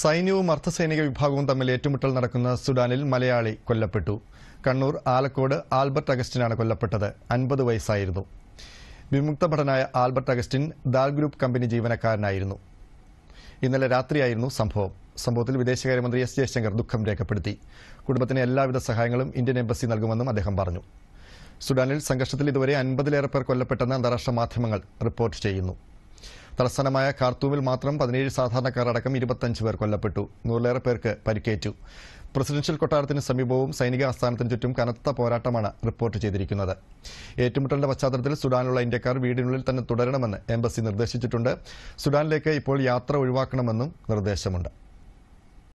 സൈന്യവും അർദ്ധസൈനിക വിഭാഗവും തമ്മിൽ ഏറ്റുമുട്ടൽ നടക്കുന്ന സുഡാനിൽ മലയാളി കൊല്ലപ്പെട്ടു കണ്ണൂർ ആലക്കോട് ആൽബർട്ട് അഗസ്റ്റിനാണ് കൊല്ലപ്പെട്ടത് അൻപത് വയസ്സായിരുന്നു വിമുക്ത ഭടനായ Albert Augustine Dal group company ജീവനക്കാരനായിരുന്നു ഇന്നലെ രാത്രിയായിരുന്നു സംഭവം സംഭവത്തിൽ വിദേശകാര്യമന്ത്രി എസ് ജയശങ്കർ ദുഃഖം രേഖപ്പെടുത്തി കുടുംബത്തിന് എല്ലാവിധ സഹായങ്ങളും ഇന്ത്യൻ എംബസി നൽകുമെന്നും അദ്ദേഹം പറഞ്ഞു സുഡാനിൽ സംഘർഷത്തിൽ ഇതുവരെ അൻപതിലേറെ പേർ കൊല്ലപ്പെട്ടെന്ന് അന്താരാഷ്ട്ര മാധ്യമങ്ങൾ റിപ്പോർട്ട് ചെയ്യുന്നു തലസ്ഥാനമായ കാർത്തൂമിൽ മാത്രം പതിനേഴ് അടക്കം ഇരുപത്തഞ്ച് പേർ കൊല്ലപ്പെട്ടു നൂറിലേറെ പേർക്ക് പരിക്കേറ്റു പ്രസിഡൻഷ്യൽ കൊട്ടാരത്തിന് സമീപവും സൈനിക ആസ്ഥാനത്തിന് ചുറ്റും കനത്ത പോരാട്ടമാണ് റിപ്പോർട്ട് ചെയ്തിരിക്കുന്നത് ഏറ്റുമുട്ടലിന്റെ പശ്ചാത്തലത്തിൽ സുഡാനിലുള്ള ഇന്ത്യക്കാർ വീടിനുള്ളിൽ തന്നെ തുടരണമെന്ന് എംബസി നിർദ്ദേശിച്ചിട്ടുണ്ട് സുഡാനിലേക്ക് ഇപ്പോൾ യാത്ര ഒഴിവാക്കണമെന്നും നിർദ്ദേശമുണ്ട്